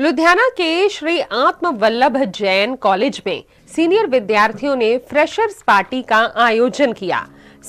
लुधियाना के श्री आत्म वल्लभ जैन कॉलेज में सीनियर विद्यार्थियों ने फ्रेशर्स पार्टी का आयोजन किया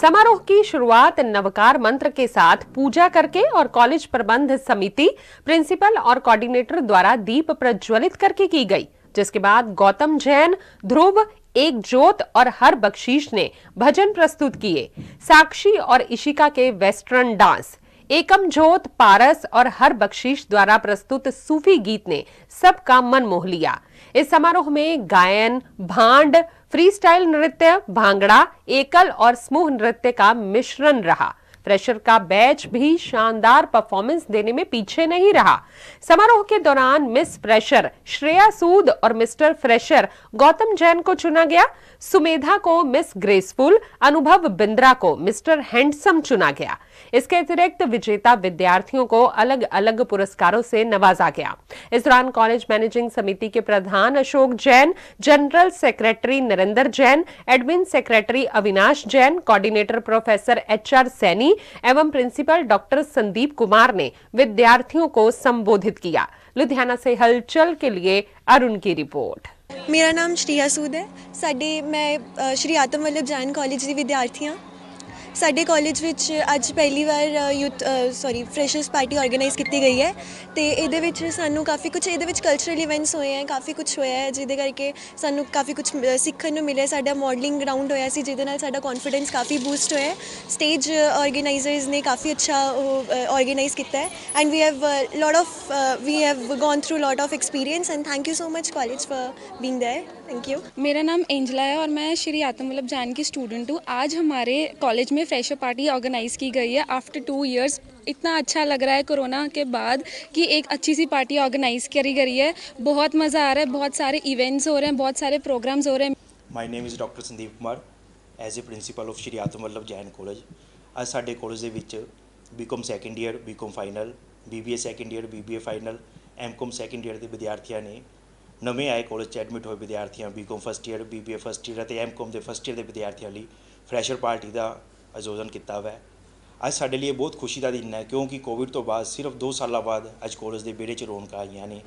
समारोह की शुरुआत नवकार मंत्र के साथ पूजा करके और कॉलेज प्रबंध समिति प्रिंसिपल और कोऑर्डिनेटर द्वारा दीप प्रज्वलित करके की गई जिसके बाद गौतम जैन ध्रुव एक ज्योत और हर बख्शीश ने भजन प्रस्तुत किए साक्षी और इशिका के वेस्टर्न डांस एकम ज्योत पारस और हर बख्शीश द्वारा प्रस्तुत सूफी गीत ने सबका मन मोह लिया इस समारोह में गायन भांड फ्रीस्टाइल नृत्य भांगड़ा एकल और समूह नृत्य का मिश्रण रहा फ्रेशर का बैच भी शानदार परफॉर्मेंस देने में पीछे नहीं रहा समारोह के दौरान मिस फ्रेशर श्रेया सूद और मिस्टर फ्रेशर गौतम जैन को चुना गया सुमेधा को मिस ग्रेसफुल अनुभव बिंद्रा को मिस्टर हैंडसम चुना गया इसके अतिरिक्त विजेता विद्यार्थियों को अलग अलग पुरस्कारों से नवाजा गया इस दौरान कॉलेज मैनेजिंग समिति के प्रधान Ashok Jain general secretary Narendra Jain admin secretary Avinash Jain coordinator professor H R Saini एवं प्रिंसिपल डॉक्टर संदीप कुमार ने विद्यार्थियों को संबोधित किया लुधियाना से हलचल के लिए अरुण की रिपोर्ट मेरा नाम श्रिया सूद है साढ़े मैं श्री आतम वल्लभ जैन कॉलेज की विद्यार्थी हाँ ਸਾਡੇ ਕਾਲਜ ਵਿੱਚ ਅੱਜ ਪਹਿਲੀ ਵਾਰ youth sorry freshers party organise ਕੀਤੀ ਗਈ ਹੈ ਤੇ ਇਹਦੇ ਵਿੱਚ ਸਾਨੂੰ ਕਾਫੀ ਕੁਝ ਇਹਦੇ ਵਿੱਚ ਕਲਚਰਲ ਇਵੈਂਟਸ ਹੋਏ ਹੈ ਕਾਫੀ ਕੁਝ ਹੋਇਆ ਹੈ ਜਿਹਦੇ ਕਰਕੇ ਸਾਨੂੰ ਕਾਫੀ ਕੁਝ ਸਿੱਖਣ ਨੂੰ ਮਿਲਿਆ ਸਾਡਾ ਮਾਡਲਿੰਗ ਗਰਾਊਂਡ ਹੋਇਆ ਸੀ ਜਿਹਦੇ ਨਾਲ ਸਾਡਾ ਕੌਨਫੀਡੈਂਸ ਕਾਫੀ ਬੂਸਟ ਹੋਇਆ ਸਟੇਜ ਆਰਗੇਨਾਈਜ਼ਰਸ ਨੇ ਕਾਫੀ ਅੱਛਾ ਆਰਗੇਨਾਈਜ਼ ਕੀਤਾ ਹੈ and we have lot of we have gone through lot of experience and thank you so much college for being there thank you ਮੇਰਾ ਨਾਮ ਐਂਜਲਾ ਹੈ ਔਰ ਮੈਂ ਸ਼੍ਰੀ ਆਤਮ ਮਤਲਬ ਜਾਨ ਕੀ ਸਟੂਡੈਂਟ ਹੂੰ ਆਜ ਹਮਾਰੇ ਕਾਲਜ ਮੇ में फ्रेशर पार्टी ऑर्गेनाइज़ की गई है आफ्टर टू ईयर्स इतना अच्छा लग रहा है कोरोना के बाद कि एक अच्छी सी पार्टी ऑर्गेनाइज़ करी गई है बहुत मज़ा आ रहा है बहुत सारे इवेंट्स हो रहे हैं बहुत सारे प्रोग्राम्स हो रहे हैं ਮਾਈ name is doctor Sandeep Kumar as a principal of Shri ਆਤਮਵੱਲਭ Jain college ਅੱਜ ਸਾਡੇ ਕਾਲਜ ਦੇ ਵਿੱਚ BCom second year BCom final BBA second year BBA final MCom second year ਦੇ ਵਿਦਿਆਰਥੀਆਂ ਨੇ ਨਵੇਂ ਆਏ ਕਾਲਜ 'ਚ ਐਡਮਿਟ ਹੋਏ ਵਿਦਿਆਰਥੀਆਂ BCom first year BBA first year ਅਤੇ ਐਮਕਮ ਦੇ ਫਸਟ ਈਅਰ ਦੇ ਵਿਦਿਆਰਥੀਆਂ ਲਈ ਫਰੈਸ਼ਰ ਪਾਰਟੀ ਦਾ ਅਜੋਜਨ ਕੀਤਾ ਹੋਇਆ ਹੈ ਅੱਜ ਸਾਡੇ ਲਈ ਬਹੁਤ ਖੁਸ਼ੀ ਦਾ ਦਿਨ ਹੈ ਕਿਉਂਕਿ ਕੋਵਿਡ ਤੋਂ ਬਾਅਦ ਸਿਰਫ 2 ਸਾਲਾਂ ਬਾਅਦ ਅੱਜ ਕਾਲਜ ਦੇ ਬੇੜੇ 'ਚ ਰੌਣਕ ਆਈਆਂ ਨੇ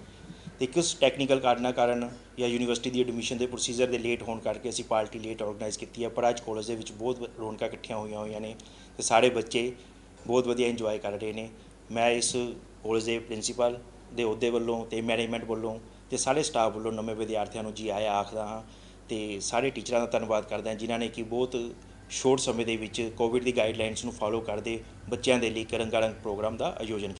ਤੇ ਕਿਸ ਟੈਕਨੀਕਲ ਕਾਰਨਾਂ ਕਾਰਨ ਜਾਂ ਯੂਨੀਵਰਸਿਟੀ ਦੀ ਐਡਮਿਸ਼ਨ ਦੇ ਪ੍ਰੋਸੀਜਰ ਦੇ ਲੇਟ ਹੋਣ ਕਰਕੇ ਅਸੀਂ ਪਾਰਟੀ ਲੇਟ ਆਰਗੇਨਾਈਜ਼ ਕੀਤੀ ਹੈ ਪਰ ਅੱਜ ਕਾਲਜ ਦੇ ਵਿੱਚ ਬਹੁਤ ਰੌਣਕਾਂ ਇਕੱਠੀਆਂ ਹੋਈਆਂ ਹੋਈਆਂ ਨੇ ਤੇ ਸਾਰੇ ਬੱਚੇ ਬਹੁਤ ਵਧੀਆ ਇੰਜੋਏ ਕਰ ਰਹੇ ਨੇ ਮੈਂ ਇਸ ਕਾਲਜ ਦੇ ਪ੍ਰਿੰਸੀਪਲ ਦੇ ਅਹੁਦੇ ਵੱਲੋਂ ਤੇ ਮੈਨੇਜਮੈਂਟ ਵੱਲੋਂ ਤੇ ਸਾਰੇ ਸਟਾਫ ਵੱਲੋਂ ਨਵੇਂ ਵਿਦਿਆਰਥੀਆਂ ਨੂੰ ਜੀ ਆਇਆਂ ਆਖਦਾ ਹਾਂ ਤੇ ਸਾਰੇ ਟੀਚਰਾਂ ਦਾ ਧੰਨਵਾਦ ਕਰਦਾ ਹਾਂ ਜਿਨ੍ਹਾਂ ਨੇ ਕਿ ਬਹੁਤ ਛੋਟ ਸਮੇਂ ਦੇ ਵਿੱਚ ਕੋਵਿਡ ਦੀ ਗਾਈਡਲਾਈਨਸ ਨੂੰ ਫਾਲੋ ਕਰਦੇ ਬੱਚਿਆਂ ਦੇ ਲਈ ਰੰਗਾਰੰਗ ਪ੍ਰੋਗਰਾਮ ਦਾ ਆਯੋਜਨ